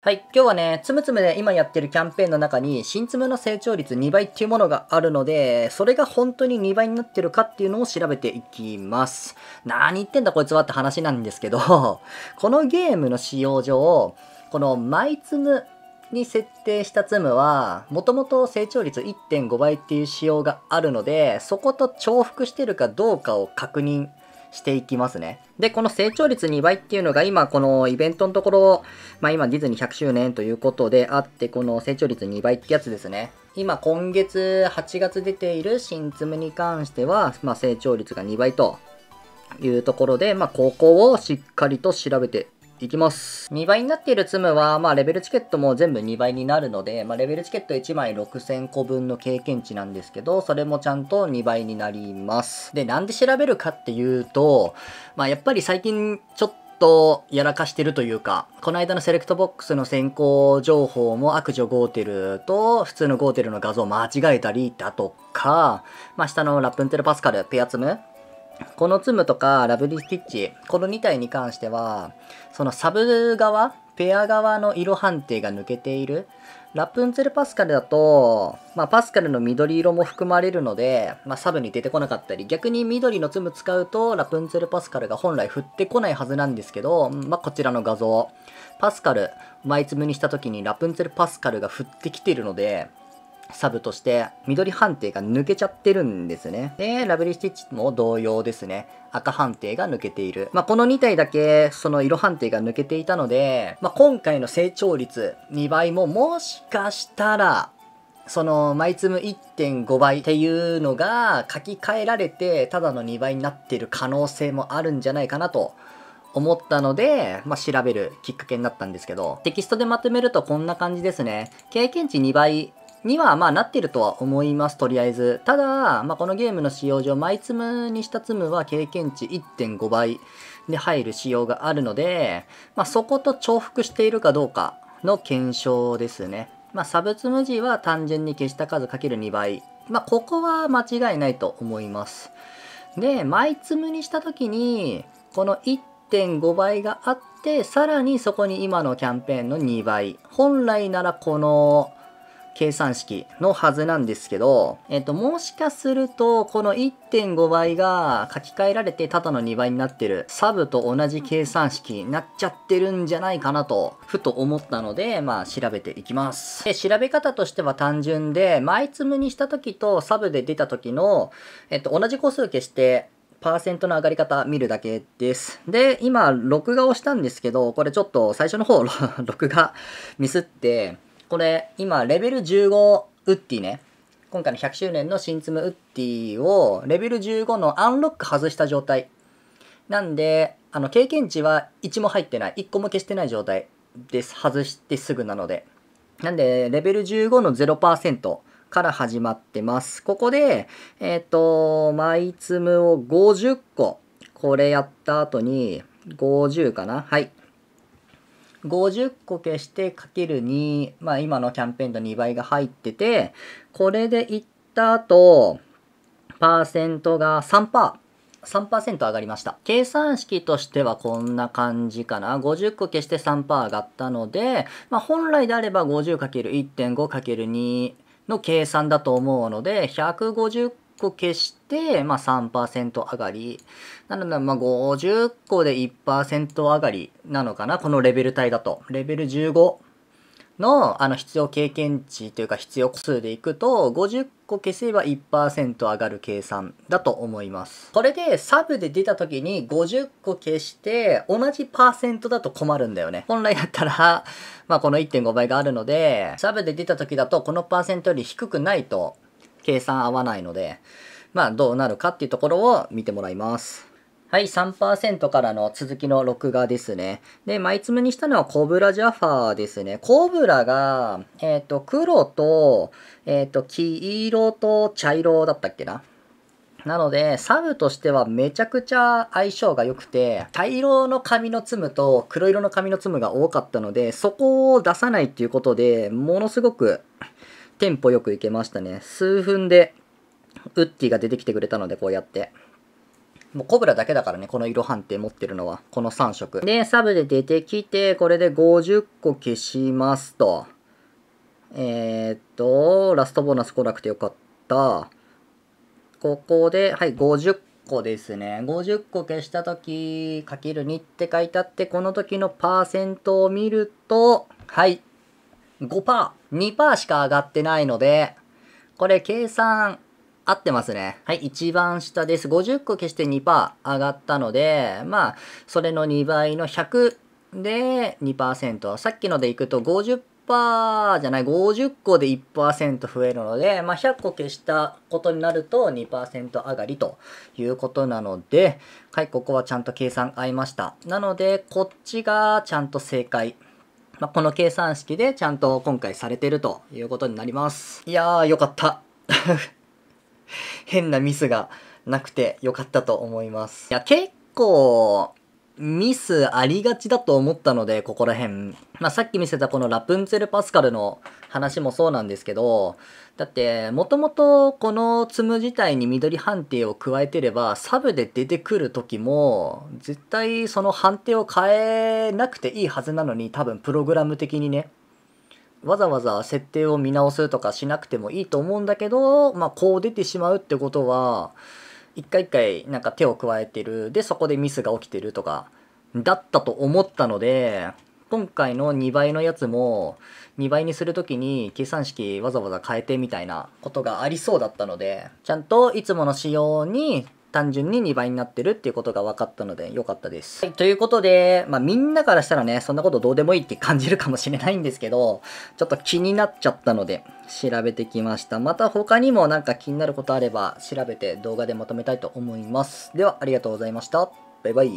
はい。今日はね、つむつむで今やってるキャンペーンの中に、新つむの成長率2倍っていうものがあるので、それが本当に2倍になってるかっていうのを調べていきます。何言ってんだこいつはって話なんですけど、このゲームの使用上、このマイツムに設定したツムは、もともと成長率1.5倍っていう仕様があるので、そこと重複してるかどうかを確認していきますね。で、この成長率2倍っていうのが今このイベントのところ、まあ今ディズニー100周年ということであって、この成長率2倍ってやつですね。今今月8月出ている新ツムに関しては、まあ成長率が2倍というところで、まあここをしっかりと調べていきます。2倍になっているツムは、まあレベルチケットも全部2倍になるので、まあレベルチケット1枚6000個分の経験値なんですけど、それもちゃんと2倍になります。で、なんで調べるかっていうと、まあやっぱり最近ちょっととやらかしてるというか、この間のセレクトボックスの先行情報も悪女ゴーテルと普通のゴーテルの画像間違えたりだとか、まあ、下のラップンテルパスカル、ペアツムこのツムとかラブリースティッチ、この2体に関しては、そのサブ側、ペア側の色判定が抜けている。ラプンツェルパスカルだと、まあ、パスカルの緑色も含まれるので、まあ、サブに出てこなかったり、逆に緑のツム使うと、ラプンツェルパスカルが本来振ってこないはずなんですけど、まあ、こちらの画像、パスカル、前粒にした時にラプンツェルパスカルが振ってきてるので、サブとして緑判定が抜けちゃってるんですね。で、ラブリー・スティッチも同様ですね。赤判定が抜けている。まあ、この2体だけその色判定が抜けていたので、まあ、今回の成長率2倍ももしかしたらその、マイツム1.5倍っていうのが書き換えられて、ただの2倍になってる可能性もあるんじゃないかなと思ったので、まあ、調べるきっかけになったんですけど、テキストでまとめるとこんな感じですね。経験値2倍にはまあなってるとは思います、とりあえず。ただ、まあ、このゲームの使用上、マイツムにしたツムは経験値1.5倍で入る仕様があるので、まあ、そこと重複しているかどうかの検証ですね。まあ、サブツム時は単純に消した数かける2倍。まあ、ここは間違いないと思います。で、マイツムにした時に、この1.5倍があって、さらにそこに今のキャンペーンの2倍。本来ならこの計算式のはずなんですけど、えっと、もしかすると、この1.5倍が書き換えられてただの2倍になってる、サブと同じ計算式になっちゃってるんじゃないかなと、ふと思ったので、まあ、調べていきます。で、調べ方としては単純で、前積みにした時とサブで出た時の、えっと、同じ個数消して、パーセントの上がり方見るだけです。で、今、録画をしたんですけど、これちょっと最初の方、録画ミスって、これ、今、レベル15ウッディね。今回の100周年の新ツムウッディを、レベル15のアンロック外した状態。なんで、あの、経験値は1も入ってない。1個も消してない状態です。外してすぐなので。なんで、レベル15の0%から始まってます。ここで、えっ、ー、と、マイツムを50個、これやった後に、50かなはい。50個消してかける2、まあ今のキャンペーンと2倍が入ってて、これでいった後、パーセントが3%。3%上がりました。計算式としてはこんな感じかな。50個消して3%上がったので、まあ、本来であれば 50×1.5×2 の計算だと思うので、150個消して、まあ、3%上がり。なので、まあ、50個で1%上がりなのかな、このレベル帯だと。レベル15。の、あの、必要経験値というか必要個数でいくと、50個消せば1%上がる計算だと思います。これで、サブで出た時に50個消して、同じパーセントだと困るんだよね。本来だったら、まあ、この1.5倍があるので、サブで出た時だと、このパーセントより低くないと、計算合わないので、まあどうなるかっていうところを見てもらいます。はい、3%からの続きの録画ですね。で、マイツムにしたのはコブラジャファーですね。コブラが、えっ、ー、と、黒と、えっ、ー、と、黄色と茶色だったっけな。なので、サブとしてはめちゃくちゃ相性が良くて、茶色の髪のツムと黒色の髪のツムが多かったので、そこを出さないっていうことで、ものすごくテンポよくいけましたね。数分でウッディが出てきてくれたので、こうやって。もうコブラだけだからね、この色判定持ってるのは、この3色。で、サブで出てきて、これで50個消しますと。えー、っと、ラストボーナス来なくてよかった。ここで、はい、50個ですね。50個消した時、かける2って書いてあって、この時のパーセントを見ると、はい、5%、2%しか上がってないので、これ計算合ってますね。はい、一番下です。50個消して2%上がったので、まあ、それの2倍の100で2%。さっきのでいくと50%じゃない、50個で1%増えるので、まあ、100個消したことになると2%上がりということなので、はい、ここはちゃんと計算合いました。なので、こっちがちゃんと正解。まあ、この計算式でちゃんと今回されてるということになります。いやー、よかった。変なミスがなくてよかったと思います。いや、結構、ミスありがちだと思ったので、ここら辺。まあ、さっき見せたこのラプンツェル・パスカルの話もそうなんですけど、だって、もともとこのツム自体に緑判定を加えてれば、サブで出てくる時も、絶対その判定を変えなくていいはずなのに、多分プログラム的にね、わざわざ設定を見直すとかしなくてもいいと思うんだけど、まあ、こう出てしまうってことは、一回一回なんか手を加えてるでそこでミスが起きてるとかだったと思ったので今回の2倍のやつも2倍にする時に計算式わざわざ変えてみたいなことがありそうだったのでちゃんといつもの仕様に単純に2倍になってるっていうことが分かったので良かったです。はい、ということで、まあみんなからしたらね、そんなことどうでもいいって感じるかもしれないんですけど、ちょっと気になっちゃったので調べてきました。また他にもなんか気になることあれば調べて動画でまとめたいと思います。ではありがとうございました。バイバイ。